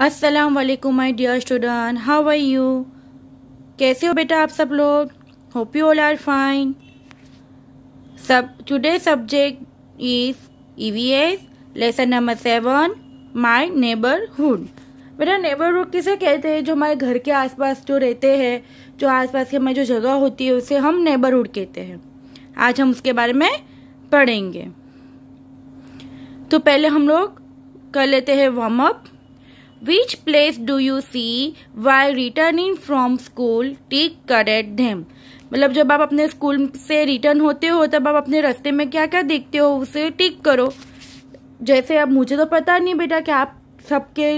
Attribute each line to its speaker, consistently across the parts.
Speaker 1: अस्सलाम वालेकुम my dear student how are you कैसे हो बेटा आप सब लोग hope you all are fine सब today subject is EVS lesson number seven my neighbourhood बेटा नेबरहुड किसे कहते हैं जो हमारे घर के आसपास जो रहते हैं जो आसपास की हमारी जो जगह होती है उसे हम नेबरहुड कहते हैं आज हम उसके बारे में पढ़ेंगे तो पहले हम लोग कर लेते हैं warm up Which place do you see while returning from school? कर correct them. मतलब जब आप अपने स्कूल से रिटर्न होते हो तब आप अपने रास्ते में क्या क्या देखते हो उसे टिक करो जैसे अब मुझे तो पता नहीं बेटा कि आप सबके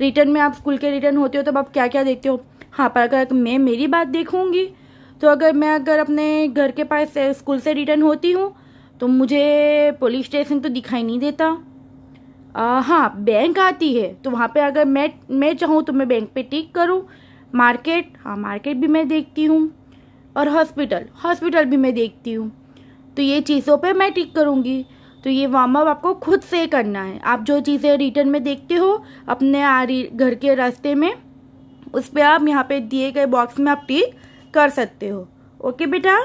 Speaker 1: रिटर्न में आप स्कूल के रिटर्न होते हो तब आप क्या क्या देखते हो हाँ पर अगर मैं मेरी बात देखूँगी तो अगर मैं अगर अपने घर के पास स्कूल से रिटर्न होती हूँ तो मुझे पुलिस स्टेशन तो दिखाई नहीं देता आ, हाँ बैंक आती है तो वहाँ पे अगर मैं मैं चाहूँ तो मैं बैंक पे टिक करूँ मार्केट हाँ मार्केट भी मैं देखती हूँ और हॉस्पिटल हॉस्पिटल भी मैं देखती हूँ तो ये चीज़ों पे मैं टिक करूँगी तो ये वार्म अप आपको खुद से करना है आप जो चीज़ें रिटर्न में देखते हो अपने आ रही घर के रास्ते में उस पर आप यहाँ पे दिए गए बॉक्स में आप टिक कर सकते हो ओके बेटा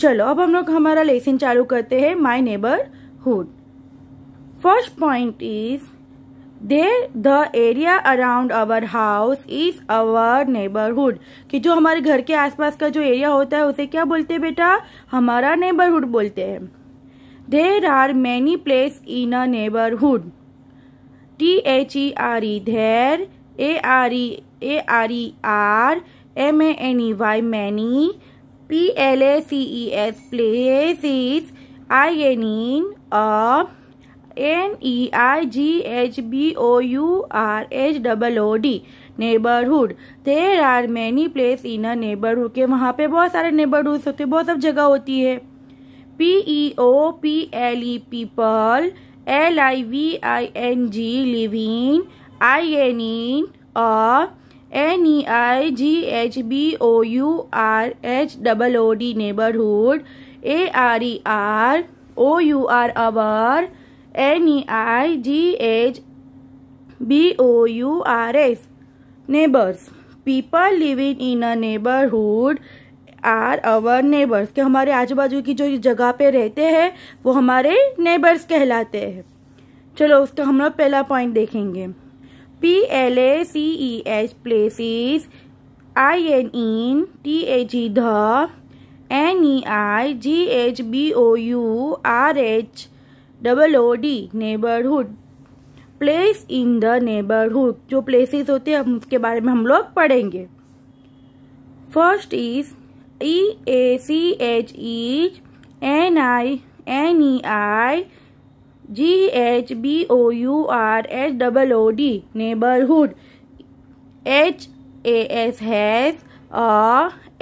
Speaker 1: चलो अब हम लोग हमारा लेसन चालू करते हैं my neighbour hood. First point is there the area around our house is our neighborhood कि जो हमारे घर के आसपास का जो एरिया होता है उसे क्या बोलते हैं बेटा हमारा नेबरहुड बोलते हैं there are many place in a neighbourhood T H E R E there A R E A R E are M A N E Y many P L A C E S place is I N in a N E I G H B O U R H double O D neighbourhood there are many place in a neighbourhood के वहाँ पे बहुत सारे neighbourhood होते बहुत सब जगह होती है P E O P L E people L I V I N G living I N in a N E I G H B O U R H double O D neighbourhood A R E are O U R our N E I G H B O U R S neighbours people living in a neighbourhood are our neighbours के हमारे आजू बाजू की जो जगह पे रहते हैं वो हमारे नेबर्स कहलाते हैं चलो उसका हम लोग पहला पॉइंट देखेंगे P L A C E H places I N in T H E the N E I G H B O U R H double O D neighbourhood place in the neighbourhood जो places होते हैं उसके बारे में हम लोग पढ़ेंगे first is E A C H E N I N E I G H B O U R H double O D neighbourhood H A S has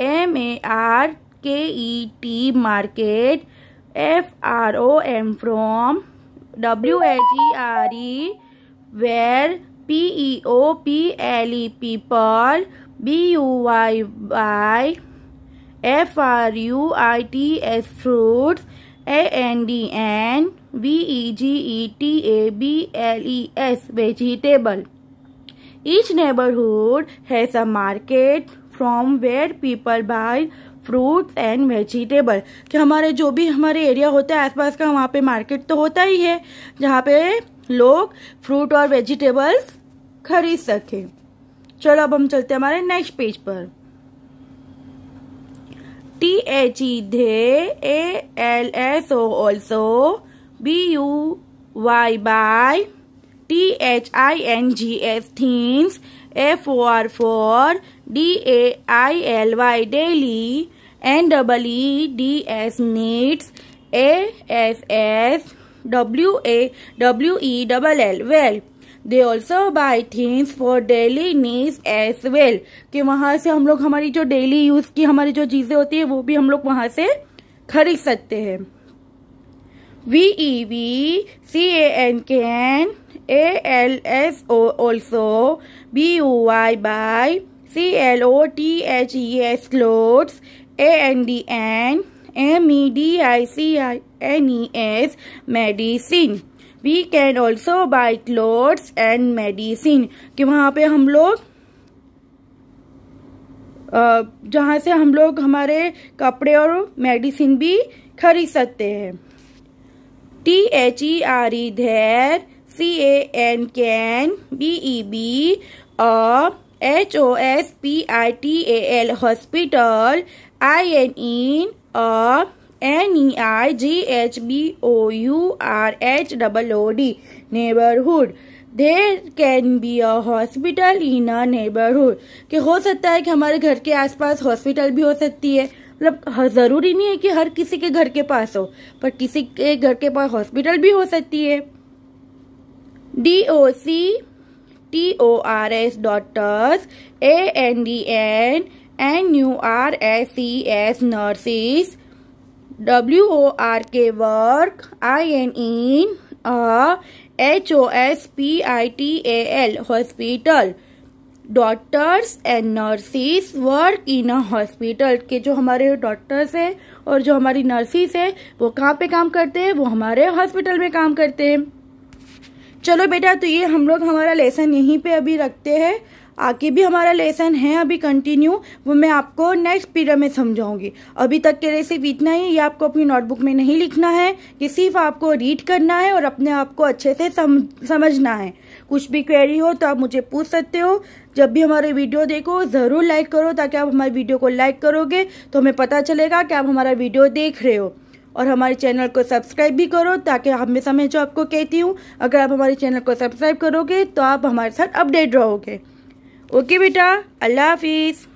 Speaker 1: M A R K E T market F R O M from W H E R E where P E O P L E people B U Y Y F R U I T S fruits A N D N V E G E T A B L E S vegetable each neighbourhood has a market from where people buy fruits and vegetable कि हमारे जो भी हमारे area होता है आसपास का वहाँ पे मार्केट तो होता ही है जहाँ पे लोग फ्रूट और वेजिटेबल्स खरीद सके चलो अब हम चलते हैं हमारे नेक्स्ट पेज पर T H E the A L S O also B U Y buy T H I N G S things F O R for D A I L Y daily N double E D S needs A S S W A W E double L well they also buy things for daily needs as well कि वहाँ से हम लोग हमारी जो daily use की हमारी जो चीज़ें होती है वो भी हम लोग वहाँ से खरीद सकते हैं V E V C A N K N A L S O also B U Y by C L O T H E S clothes A N D N M E D I C I N E S medicine we can also buy clothes and medicine कि वहाँ पे हम लोग जहाँ से हम लोग हमारे कपड़े और मेडिसिन भी खरीद सकते हैं T H E R E there C A N can B E be a H O S P I T A L hospital I N in N E I G H B O U R H double O D neighbourhood there can be a hospital in a neighbourhood कि हो सकता है कि हमारे घर के आसपास hospital भी हो सकती है मतलब ज़रूरी नहीं है कि हर किसी के घर के पास हो पर किसी के घर के पास हॉस्पिटल भी हो सकती है D O C T O R S doctors A N D N N U R S C S nurses W O R K work I N in H O S P I T A L hospital doctors and nurses work in a hospital के जो हमारे doctors हैं और जो हमारी nurses हैं वो कहाँ पे काम करते हैं वो हमारे हॉस्पिटल में काम करते हैं चलो बेटा तो ये हम लोग हमारा लेसन यहीं पे अभी रखते हैं आगे भी हमारा लेसन है अभी कंटिन्यू वो मैं आपको नेक्स्ट पीरियड में समझाऊंगी अभी तक के लिए सिर्फ इतना ही ये आपको अपनी नोटबुक में नहीं लिखना है कि सिर्फ आपको रीड करना है और अपने आप को अच्छे से सम, समझना है कुछ भी क्वेरी हो तो आप मुझे पूछ सकते हो जब भी हमारे वीडियो देखो ज़रूर लाइक करो ताकि आप हमारे वीडियो को लाइक करोगे तो हमें पता चलेगा कि आप हमारा वीडियो देख रहे हो और हमारे चैनल को सब्सक्राइब भी करो ताकि हमेशा समय जो आपको कहती हूँ अगर आप हमारे चैनल को सब्सक्राइब करोगे तो आप हमारे साथ अपडेट रहोगे ओके बेटा अल्लाह हाफिज़